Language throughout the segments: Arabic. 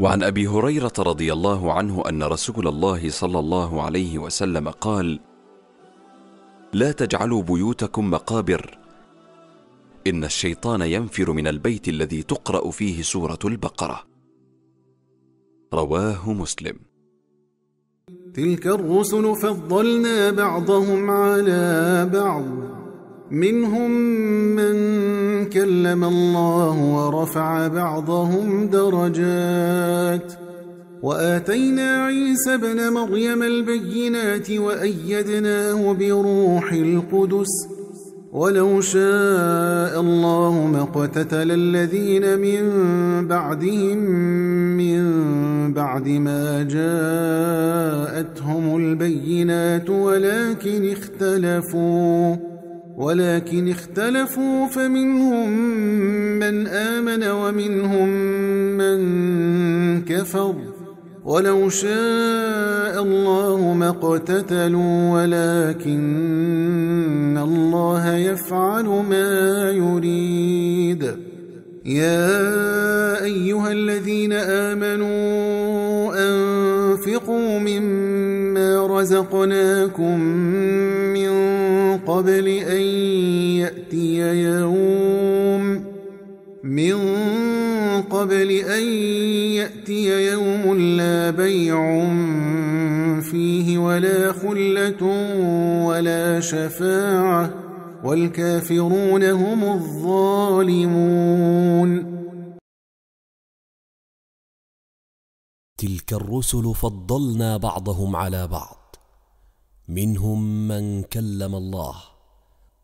وعن أبي هريرة رضي الله عنه أن رسول الله صلى الله عليه وسلم قال لا تجعلوا بيوتكم مقابر إن الشيطان ينفر من البيت الذي تقرأ فيه سورة البقرة رواه مسلم تلك الرسل فضلنا بعضهم على بعض منهم من كلم الله ورفع بعضهم درجات واتينا عيسى ابن مريم البينات وايدناه بروح القدس ولو شاء الله ما اقتتل الذين من بعدهم من بعد ما جاءتهم البينات ولكن اختلفوا ولكن اختلفوا فمنهم من آمن ومنهم من كفر ولو شاء الله ما اقتتلوا ولكن الله يفعل ما يريد يا أيها الذين آمنوا أنفقوا مما رزقناكم من قبل أن يأتي يوم من قبل أن يأتي يوم لا بيع فيه ولا خلة ولا شفاعة والكافرون هم الظالمون تلك الرسل فضلنا بعضهم على بعض منهم من كلم الله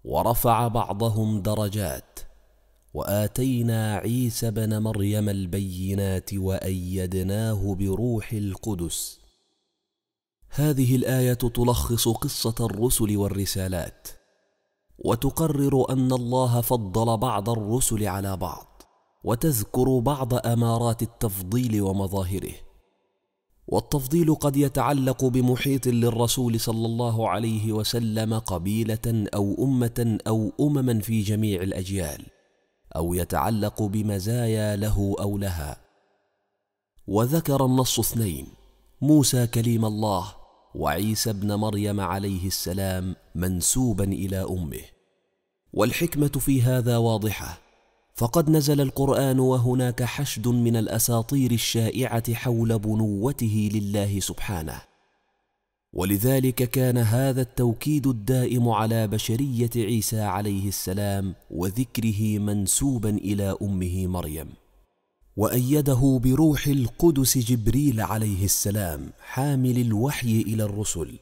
ورفع بعضهم درجات واتينا عيسى بن مريم البينات وايدناه بروح القدس هذه الايه تلخص قصه الرسل والرسالات وتقرر ان الله فضل بعض الرسل على بعض وتذكر بعض امارات التفضيل ومظاهره والتفضيل قد يتعلق بمحيط للرسول صلى الله عليه وسلم قبيله او امه او امما في جميع الاجيال او يتعلق بمزايا له او لها وذكر النص اثنين موسى كليم الله وعيسى ابن مريم عليه السلام منسوبا الى امه والحكمه في هذا واضحه فقد نزل القرآن وهناك حشد من الأساطير الشائعة حول بنوته لله سبحانه ولذلك كان هذا التوكيد الدائم على بشرية عيسى عليه السلام وذكره منسوبا إلى أمه مريم وأيده بروح القدس جبريل عليه السلام حامل الوحي إلى الرسل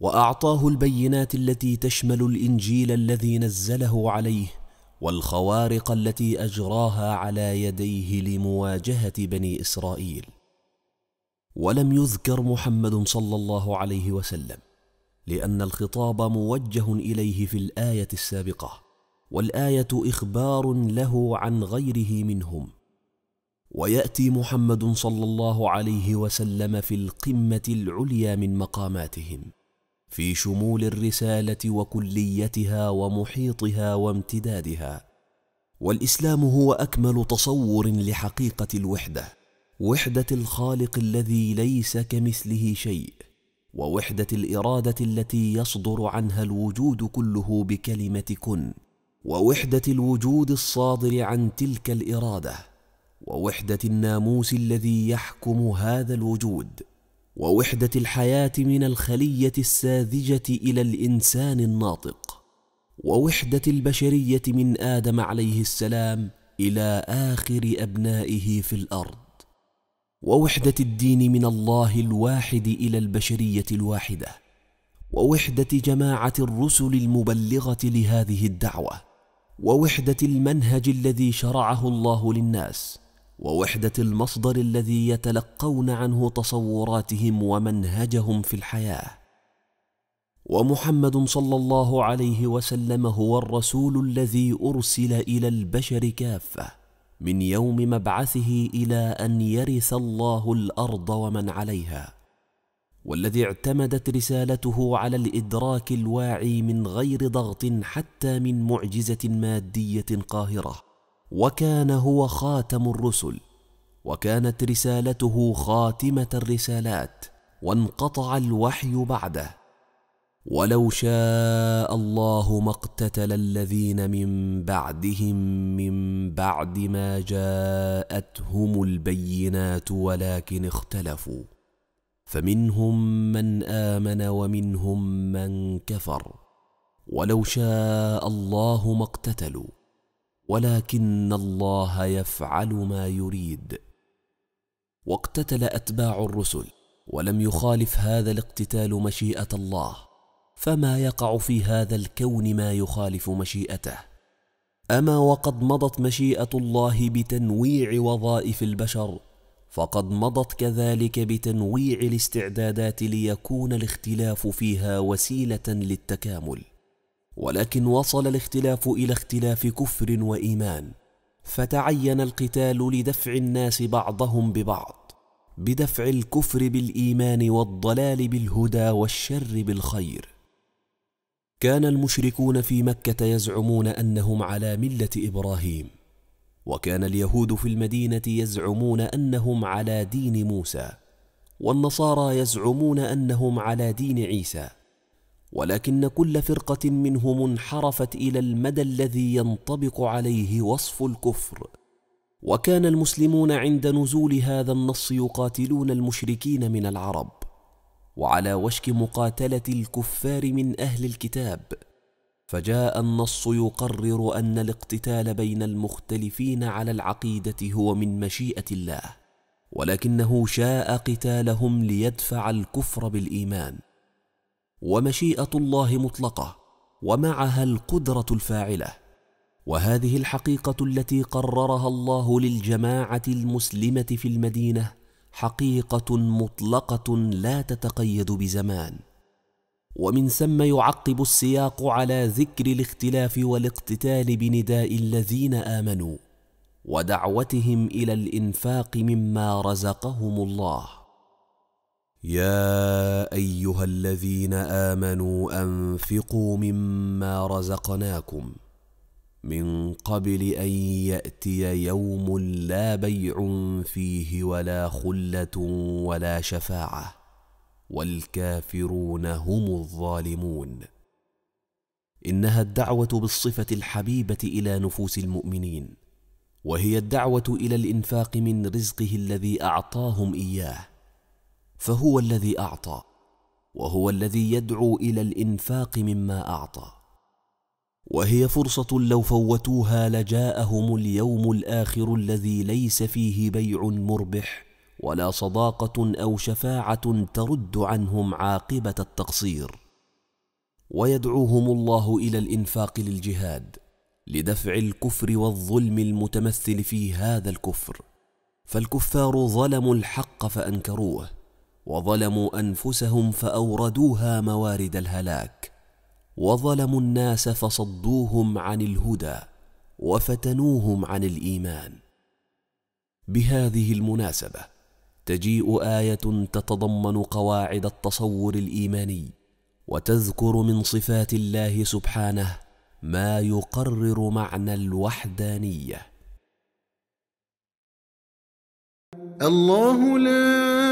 وأعطاه البينات التي تشمل الإنجيل الذي نزله عليه والخوارق التي أجراها على يديه لمواجهة بني إسرائيل ولم يذكر محمد صلى الله عليه وسلم لأن الخطاب موجه إليه في الآية السابقة والآية إخبار له عن غيره منهم ويأتي محمد صلى الله عليه وسلم في القمة العليا من مقاماتهم في شمول الرسالة وكليتها ومحيطها وامتدادها والإسلام هو أكمل تصور لحقيقة الوحدة وحدة الخالق الذي ليس كمثله شيء ووحدة الإرادة التي يصدر عنها الوجود كله بكلمة كن ووحدة الوجود الصادر عن تلك الإرادة ووحدة الناموس الذي يحكم هذا الوجود ووحدة الحياة من الخلية الساذجة إلى الإنسان الناطق ووحدة البشرية من آدم عليه السلام إلى آخر أبنائه في الأرض ووحدة الدين من الله الواحد إلى البشرية الواحدة ووحدة جماعة الرسل المبلغة لهذه الدعوة ووحدة المنهج الذي شرعه الله للناس ووحدة المصدر الذي يتلقون عنه تصوراتهم ومنهجهم في الحياة ومحمد صلى الله عليه وسلم هو الرسول الذي أرسل إلى البشر كافة من يوم مبعثه إلى أن يرث الله الأرض ومن عليها والذي اعتمدت رسالته على الادراك الواعي من غير ضغط حتى من معجزه ماديه قاهره وكان هو خاتم الرسل وكانت رسالته خاتمه الرسالات وانقطع الوحي بعده ولو شاء الله ما اقتتل الذين من بعدهم من بعد ما جاءتهم البينات ولكن اختلفوا فمنهم من امن ومنهم من كفر ولو شاء الله ما اقتتلوا ولكن الله يفعل ما يريد واقتتل أتباع الرسل ولم يخالف هذا الاقتتال مشيئة الله فما يقع في هذا الكون ما يخالف مشيئته أما وقد مضت مشيئة الله بتنويع وظائف البشر فقد مضت كذلك بتنويع الاستعدادات ليكون الاختلاف فيها وسيلة للتكامل ولكن وصل الاختلاف إلى اختلاف كفر وإيمان فتعين القتال لدفع الناس بعضهم ببعض بدفع الكفر بالإيمان والضلال بالهدى والشر بالخير كان المشركون في مكة يزعمون أنهم على ملة إبراهيم وكان اليهود في المدينة يزعمون أنهم على دين موسى والنصارى يزعمون أنهم على دين عيسى ولكن كل فرقة منهم انحرفت إلى المدى الذي ينطبق عليه وصف الكفر وكان المسلمون عند نزول هذا النص يقاتلون المشركين من العرب وعلى وشك مقاتلة الكفار من أهل الكتاب فجاء النص يقرر أن الاقتتال بين المختلفين على العقيدة هو من مشيئة الله ولكنه شاء قتالهم ليدفع الكفر بالإيمان ومشيئه الله مطلقه ومعها القدره الفاعله وهذه الحقيقه التي قررها الله للجماعه المسلمه في المدينه حقيقه مطلقه لا تتقيد بزمان ومن ثم يعقب السياق على ذكر الاختلاف والاقتتال بنداء الذين امنوا ودعوتهم الى الانفاق مما رزقهم الله يا ايها الذين امنوا انفقوا مما رزقناكم من قبل ان ياتي يوم لا بيع فيه ولا خله ولا شفاعه والكافرون هم الظالمون انها الدعوه بالصفه الحبيبه الى نفوس المؤمنين وهي الدعوه الى الانفاق من رزقه الذي اعطاهم اياه فهو الذي اعطى وهو الذي يدعو الى الانفاق مما اعطى وهي فرصه لو فوتوها لجاءهم اليوم الاخر الذي ليس فيه بيع مربح ولا صداقه او شفاعه ترد عنهم عاقبه التقصير ويدعوهم الله الى الانفاق للجهاد لدفع الكفر والظلم المتمثل في هذا الكفر فالكفار ظلموا الحق فانكروه وظلموا انفسهم فاوردوها موارد الهلاك وظلموا الناس فصدوهم عن الهدى وفتنوهم عن الايمان بهذه المناسبه تجيء ايه تتضمن قواعد التصور الايماني وتذكر من صفات الله سبحانه ما يقرر معنى الوحدانيه الله لا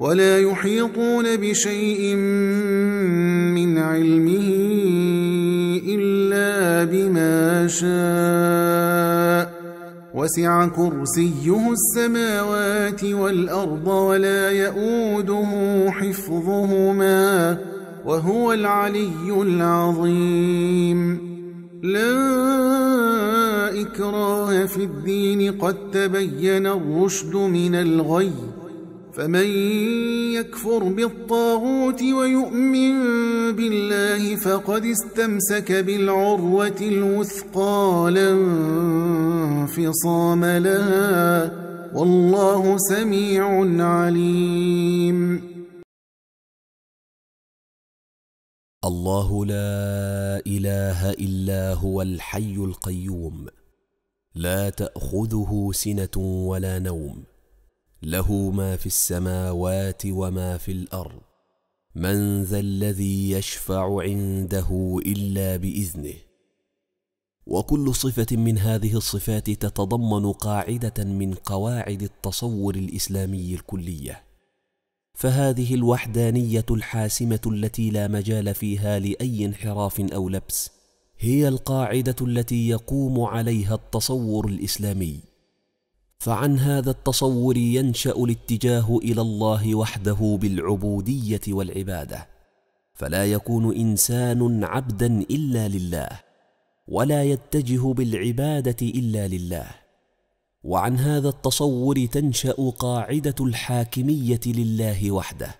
ولا يحيطون بشيء من علمه إلا بما شاء وسع كرسيه السماوات والأرض ولا يؤوده حفظهما وهو العلي العظيم لا إكراه في الدين قد تبين الرشد من الغيب فمن يكفر بالطاغوت ويؤمن بالله فقد استمسك بالعروة الوثقى لا انفصام لها والله سميع عليم الله لا إله إلا هو الحي القيوم لا تأخذه سنة ولا نوم له ما في السماوات وما في الأرض من ذا الذي يشفع عنده إلا بإذنه وكل صفة من هذه الصفات تتضمن قاعدة من قواعد التصور الإسلامي الكلية فهذه الوحدانية الحاسمة التي لا مجال فيها لأي انحراف أو لبس هي القاعدة التي يقوم عليها التصور الإسلامي فعن هذا التصور ينشا الاتجاه الى الله وحده بالعبوديه والعباده فلا يكون انسان عبدا الا لله ولا يتجه بالعباده الا لله وعن هذا التصور تنشا قاعده الحاكميه لله وحده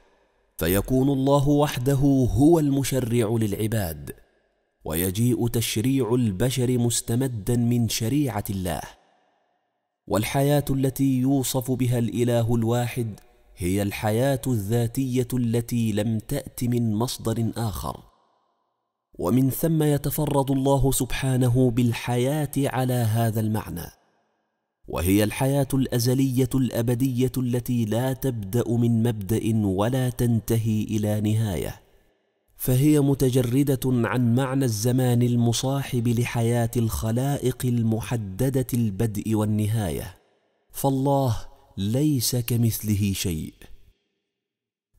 فيكون الله وحده هو المشرع للعباد ويجيء تشريع البشر مستمدا من شريعه الله والحياه التي يوصف بها الاله الواحد هي الحياه الذاتيه التي لم تات من مصدر اخر ومن ثم يتفرد الله سبحانه بالحياه على هذا المعنى وهي الحياه الازليه الابديه التي لا تبدا من مبدا ولا تنتهي الى نهايه فهي متجرده عن معنى الزمان المصاحب لحياه الخلائق المحدده البدء والنهايه فالله ليس كمثله شيء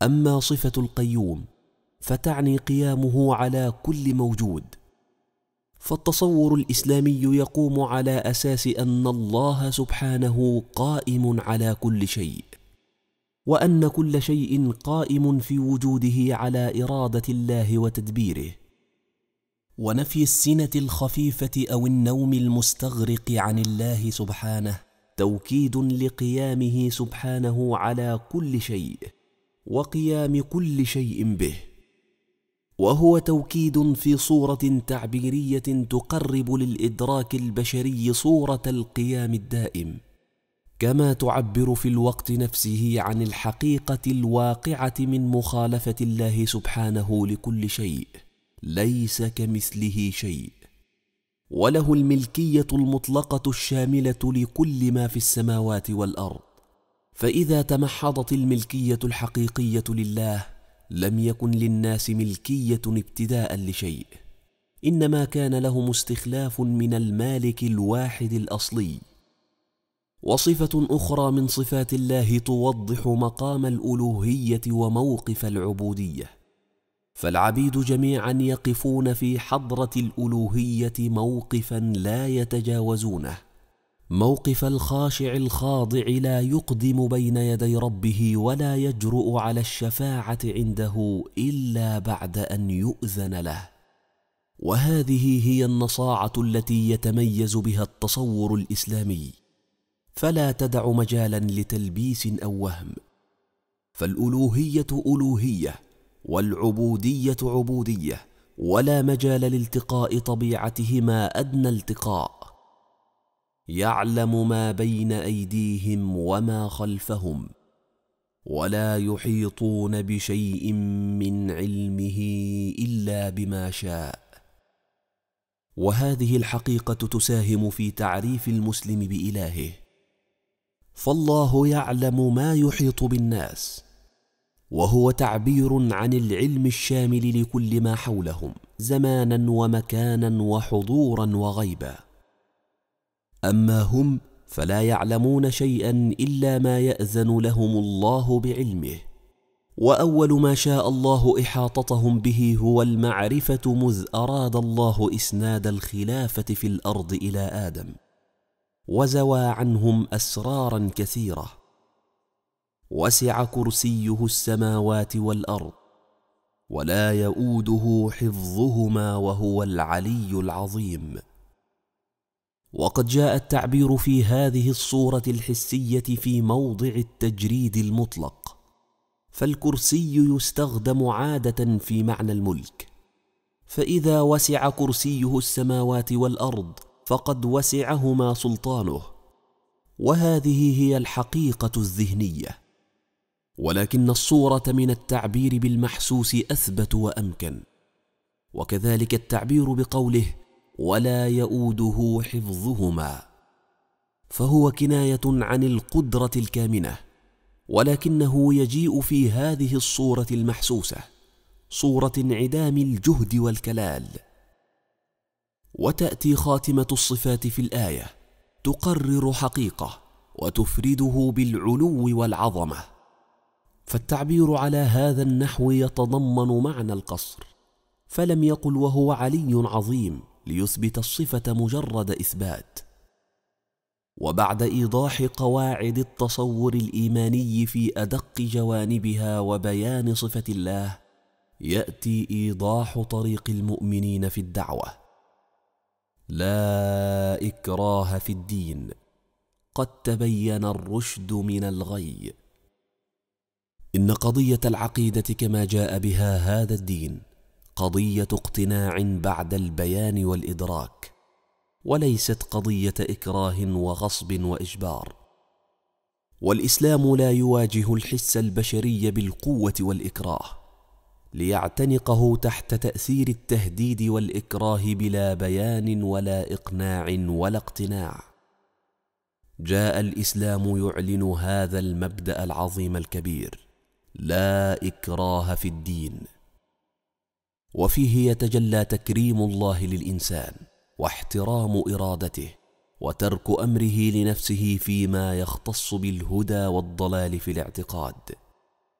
اما صفه القيوم فتعني قيامه على كل موجود فالتصور الاسلامي يقوم على اساس ان الله سبحانه قائم على كل شيء وأن كل شيء قائم في وجوده على إرادة الله وتدبيره ونفي السنة الخفيفة أو النوم المستغرق عن الله سبحانه توكيد لقيامه سبحانه على كل شيء وقيام كل شيء به وهو توكيد في صورة تعبيرية تقرب للإدراك البشري صورة القيام الدائم كما تعبر في الوقت نفسه عن الحقيقة الواقعة من مخالفة الله سبحانه لكل شيء ليس كمثله شيء وله الملكية المطلقة الشاملة لكل ما في السماوات والأرض فإذا تمحضت الملكية الحقيقية لله لم يكن للناس ملكية ابتداء لشيء إنما كان لهم استخلاف من المالك الواحد الأصلي وصفة أخرى من صفات الله توضح مقام الألوهية وموقف العبودية فالعبيد جميعا يقفون في حضرة الألوهية موقفا لا يتجاوزونه موقف الخاشع الخاضع لا يقدم بين يدي ربه ولا يجرؤ على الشفاعة عنده إلا بعد أن يؤذن له وهذه هي النصاعة التي يتميز بها التصور الإسلامي فلا تدع مجالا لتلبيس او وهم فالالوهيه الوهيه والعبوديه عبوديه ولا مجال لالتقاء طبيعتهما ادنى التقاء يعلم ما بين ايديهم وما خلفهم ولا يحيطون بشيء من علمه الا بما شاء وهذه الحقيقه تساهم في تعريف المسلم بالهه فالله يعلم ما يحيط بالناس وهو تعبير عن العلم الشامل لكل ما حولهم زمانا ومكانا وحضورا وغيبا اما هم فلا يعلمون شيئا الا ما ياذن لهم الله بعلمه واول ما شاء الله احاطتهم به هو المعرفه مذ اراد الله اسناد الخلافه في الارض الى ادم وزوى عنهم اسرارا كثيره وسع كرسيه السماوات والارض ولا يئوده حفظهما وهو العلي العظيم وقد جاء التعبير في هذه الصوره الحسيه في موضع التجريد المطلق فالكرسي يستخدم عاده في معنى الملك فاذا وسع كرسيه السماوات والارض فقد وسعهما سلطانه وهذه هي الحقيقه الذهنيه ولكن الصوره من التعبير بالمحسوس اثبت وامكن وكذلك التعبير بقوله ولا يؤوده حفظهما فهو كنايه عن القدره الكامنه ولكنه يجيء في هذه الصوره المحسوسه صوره انعدام الجهد والكلال وتأتي خاتمة الصفات في الآية تقرر حقيقة وتفرده بالعلو والعظمة فالتعبير على هذا النحو يتضمن معنى القصر فلم يقل وهو علي عظيم ليثبت الصفة مجرد إثبات وبعد ايضاح قواعد التصور الايماني في ادق جوانبها وبيان صفه الله ياتي ايضاح طريق المؤمنين في الدعوه لا إكراه في الدين قد تبين الرشد من الغي إن قضية العقيدة كما جاء بها هذا الدين قضية اقتناع بعد البيان والإدراك وليست قضية إكراه وغصب وإجبار والإسلام لا يواجه الحس البشري بالقوة والإكراه ليعتنقه تحت تأثير التهديد والإكراه بلا بيان ولا إقناع ولا اقتناع جاء الإسلام يعلن هذا المبدأ العظيم الكبير لا إكراه في الدين وفيه يتجلى تكريم الله للإنسان واحترام إرادته وترك أمره لنفسه فيما يختص بالهدى والضلال في الاعتقاد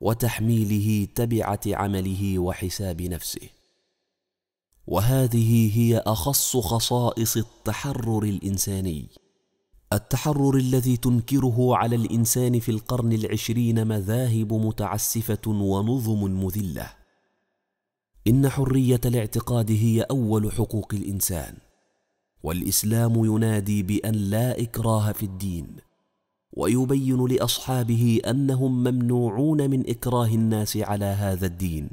وتحميله تبعه عمله وحساب نفسه وهذه هي اخص خصائص التحرر الانساني التحرر الذي تنكره على الانسان في القرن العشرين مذاهب متعسفه ونظم مذله ان حريه الاعتقاد هي اول حقوق الانسان والاسلام ينادي بان لا اكراه في الدين ويبين لأصحابه أنهم ممنوعون من إكراه الناس على هذا الدين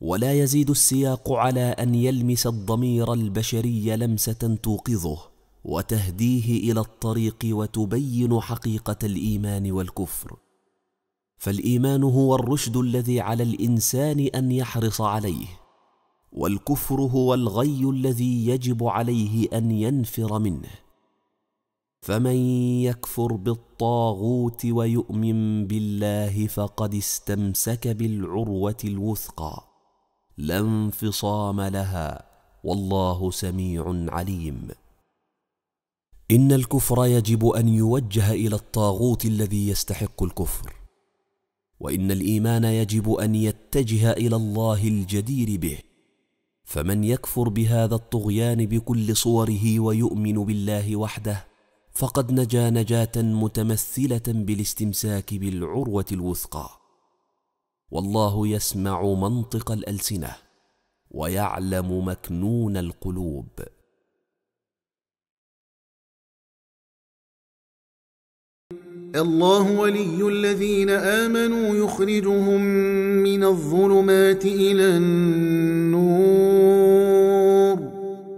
ولا يزيد السياق على أن يلمس الضمير البشري لمسة توقظه وتهديه إلى الطريق وتبين حقيقة الإيمان والكفر فالإيمان هو الرشد الذي على الإنسان أن يحرص عليه والكفر هو الغي الذي يجب عليه أن ينفر منه فمن يكفر بالطاغوت ويؤمن بالله فقد استمسك بالعروة الوثقى لا انفصام لها والله سميع عليم إن الكفر يجب أن يوجه إلى الطاغوت الذي يستحق الكفر وإن الإيمان يجب أن يتجه إلى الله الجدير به فمن يكفر بهذا الطغيان بكل صوره ويؤمن بالله وحده فقد نجا نجاة متمثلة بالاستمساك بالعروة الوثقى والله يسمع منطق الألسنة ويعلم مكنون القلوب الله ولي الذين آمنوا يخرجهم من الظلمات إلى النور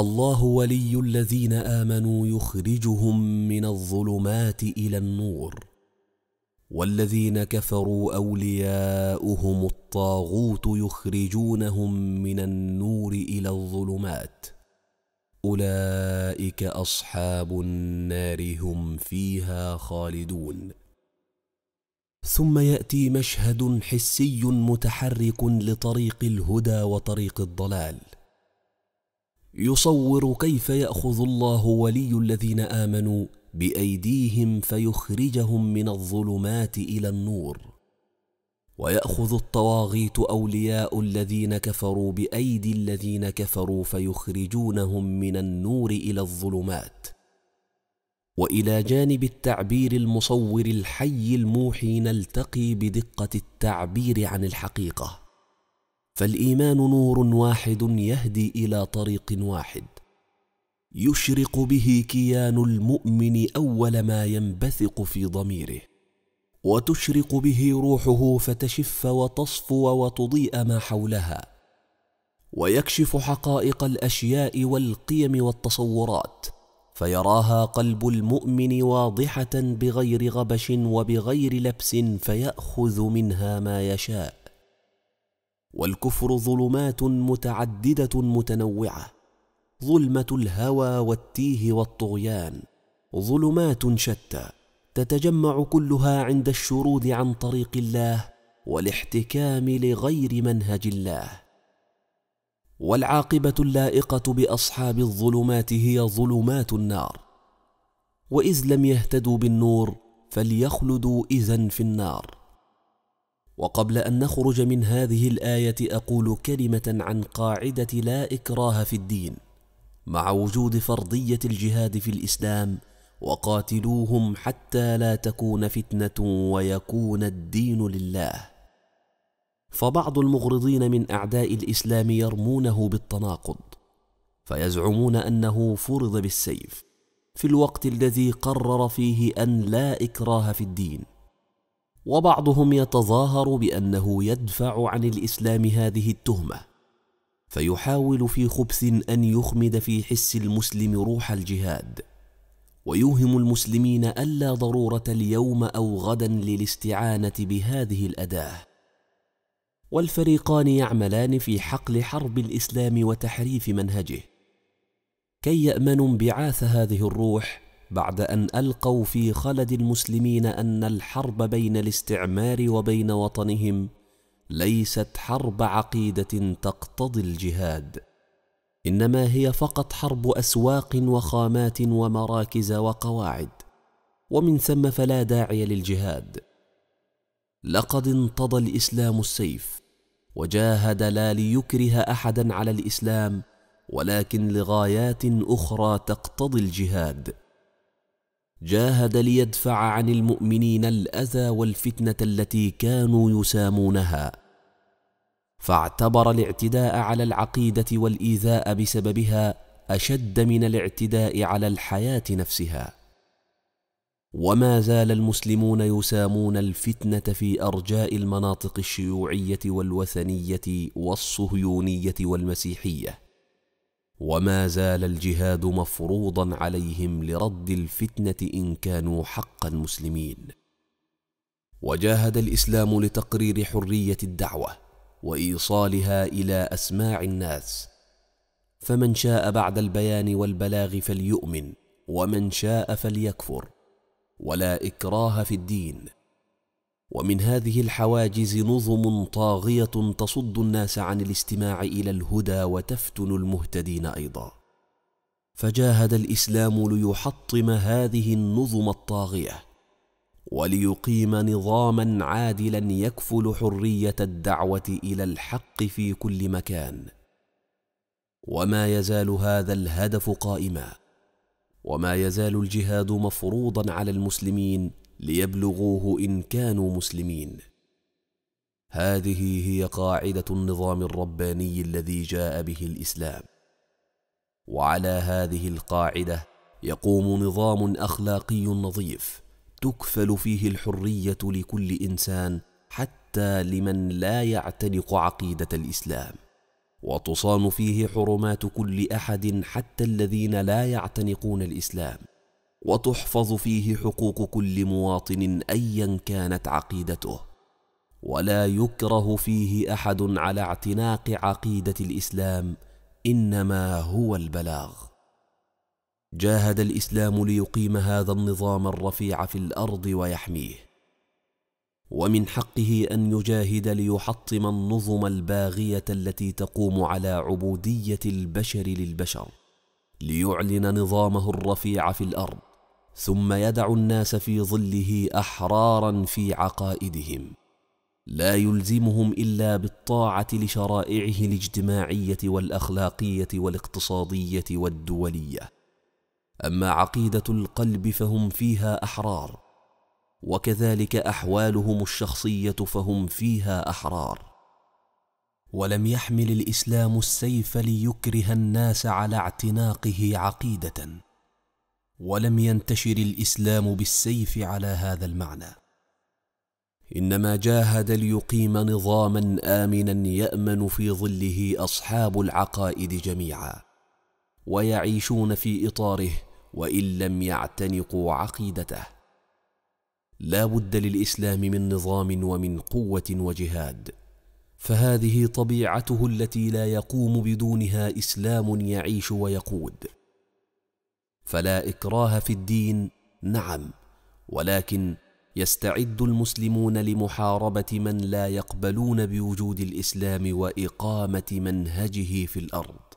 الله ولي الذين آمنوا يخرجهم من الظلمات إلى النور والذين كفروا أولياؤهم الطاغوت يخرجونهم من النور إلى الظلمات أولئك أصحاب النار هم فيها خالدون ثم يأتي مشهد حسي متحرك لطريق الهدى وطريق الضلال يصور كيف ياخذ الله ولي الذين امنوا بايديهم فيخرجهم من الظلمات الى النور وياخذ الطواغيت اولياء الذين كفروا بايدي الذين كفروا فيخرجونهم من النور الى الظلمات والى جانب التعبير المصور الحي الموحي نلتقي بدقه التعبير عن الحقيقه فالايمان نور واحد يهدي الى طريق واحد يشرق به كيان المؤمن اول ما ينبثق في ضميره وتشرق به روحه فتشف وتصفو وتضيء ما حولها ويكشف حقائق الاشياء والقيم والتصورات فيراها قلب المؤمن واضحه بغير غبش وبغير لبس فياخذ منها ما يشاء والكفر ظلمات متعدده متنوعه ظلمه الهوى والتيه والطغيان ظلمات شتى تتجمع كلها عند الشرود عن طريق الله والاحتكام لغير منهج الله والعاقبه اللائقه باصحاب الظلمات هي ظلمات النار واذ لم يهتدوا بالنور فليخلدوا اذا في النار وقبل أن نخرج من هذه الآية أقول كلمة عن قاعدة لا إكراه في الدين مع وجود فرضية الجهاد في الإسلام وقاتلوهم حتى لا تكون فتنة ويكون الدين لله فبعض المغرضين من أعداء الإسلام يرمونه بالتناقض فيزعمون أنه فرض بالسيف في الوقت الذي قرر فيه أن لا إكراه في الدين وبعضهم يتظاهر بانه يدفع عن الاسلام هذه التهمه فيحاول في خبث ان يخمد في حس المسلم روح الجهاد ويوهم المسلمين الا ضروره اليوم او غدا للاستعانه بهذه الاداه والفريقان يعملان في حقل حرب الاسلام وتحريف منهجه كي يامنوا انبعاث هذه الروح بعد أن ألقوا في خلد المسلمين أن الحرب بين الاستعمار وبين وطنهم ليست حرب عقيدة تقتضي الجهاد إنما هي فقط حرب أسواق وخامات ومراكز وقواعد ومن ثم فلا داعي للجهاد لقد انتضى الإسلام السيف وجاهد لا ليكره أحدا على الإسلام ولكن لغايات أخرى تقتضي الجهاد جاهد ليدفع عن المؤمنين الاذى والفتنه التي كانوا يسامونها فاعتبر الاعتداء على العقيده والايذاء بسببها اشد من الاعتداء على الحياه نفسها وما زال المسلمون يسامون الفتنه في ارجاء المناطق الشيوعيه والوثنيه والصهيونيه والمسيحيه وما زال الجهاد مفروضا عليهم لرد الفتنة إن كانوا حقا مسلمين وجاهد الإسلام لتقرير حرية الدعوة وإيصالها إلى أسماع الناس فمن شاء بعد البيان والبلاغ فليؤمن ومن شاء فليكفر ولا إكراه في الدين ومن هذه الحواجز نظم طاغيه تصد الناس عن الاستماع الى الهدى وتفتن المهتدين ايضا فجاهد الاسلام ليحطم هذه النظم الطاغيه وليقيم نظاما عادلا يكفل حريه الدعوه الى الحق في كل مكان وما يزال هذا الهدف قائما وما يزال الجهاد مفروضا على المسلمين ليبلغوه إن كانوا مسلمين هذه هي قاعدة النظام الرباني الذي جاء به الإسلام وعلى هذه القاعدة يقوم نظام أخلاقي نظيف تكفل فيه الحرية لكل إنسان حتى لمن لا يعتنق عقيدة الإسلام وتصان فيه حرمات كل أحد حتى الذين لا يعتنقون الإسلام وتحفظ فيه حقوق كل مواطن أيا كانت عقيدته ولا يكره فيه أحد على اعتناق عقيدة الإسلام إنما هو البلاغ جاهد الإسلام ليقيم هذا النظام الرفيع في الأرض ويحميه ومن حقه أن يجاهد ليحطم النظم الباغية التي تقوم على عبودية البشر للبشر ليعلن نظامه الرفيع في الأرض ثم يدع الناس في ظله احرارا في عقائدهم لا يلزمهم الا بالطاعه لشرائعه الاجتماعيه والاخلاقيه والاقتصاديه والدوليه اما عقيده القلب فهم فيها احرار وكذلك احوالهم الشخصيه فهم فيها احرار ولم يحمل الاسلام السيف ليكره الناس على اعتناقه عقيده ولم ينتشر الاسلام بالسيف على هذا المعنى انما جاهد ليقيم نظاما امنا يامن في ظله اصحاب العقائد جميعا ويعيشون في اطاره وان لم يعتنقوا عقيدته لا بد للاسلام من نظام ومن قوه وجهاد فهذه طبيعته التي لا يقوم بدونها اسلام يعيش ويقود فلا إكراه في الدين نعم ولكن يستعد المسلمون لمحاربة من لا يقبلون بوجود الإسلام وإقامة منهجه في الأرض